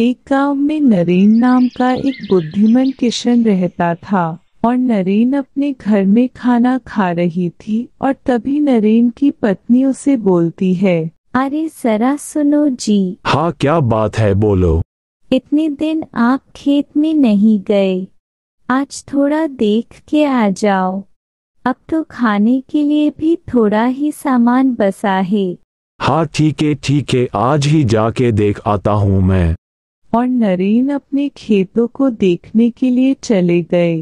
एक गांव में नरेन नाम का एक बुद्धिमान किशन रहता था और नरेन अपने घर में खाना खा रही थी और तभी नरेन की पत्नी उसे बोलती है अरे जरा सुनो जी हाँ क्या बात है बोलो इतने दिन आप खेत में नहीं गए आज थोड़ा देख के आ जाओ अब तो खाने के लिए भी थोड़ा ही सामान बसा है हाँ ठीक है ठीक है आज ही जाके देख आता हूँ मैं और नरेन अपने खेतों को देखने के लिए चले गए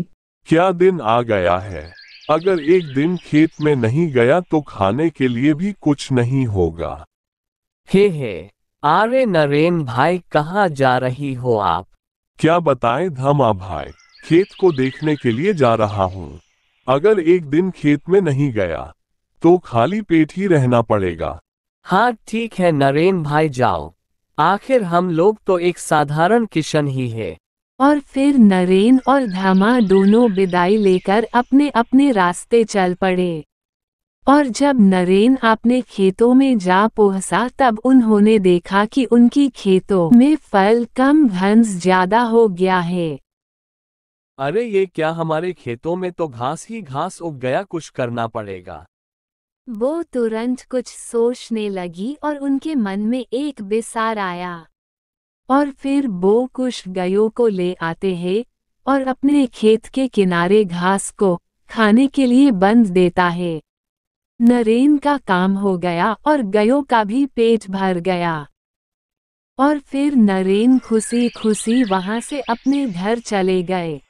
क्या दिन आ गया है अगर एक दिन खेत में नहीं गया तो खाने के लिए भी कुछ नहीं होगा हे हे आरे नरेन भाई कहाँ जा रही हो आप क्या बताएं धमा भाई खेत को देखने के लिए जा रहा हूँ अगर एक दिन खेत में नहीं गया तो खाली पेट ही रहना पड़ेगा हाँ ठीक है नरेन भाई जाओ आखिर हम लोग तो एक साधारण किशन ही है और फिर नरेन और धामा दोनों विदाई लेकर अपने अपने रास्ते चल पड़े और जब नरेन अपने खेतों में जा पहुंचा तब उन्होंने देखा कि उनकी खेतों में फल कम घंस ज्यादा हो गया है अरे ये क्या हमारे खेतों में तो घास ही घास उग गया कुछ करना पड़ेगा वो तुरंत कुछ सोचने लगी और उनके मन में एक बिसार आया और फिर वो कुछ गयों को ले आते हैं और अपने खेत के किनारे घास को खाने के लिए बंद देता है नरेन का काम हो गया और गयों का भी पेट भर गया और फिर नरेन खुशी खुशी वहां से अपने घर चले गए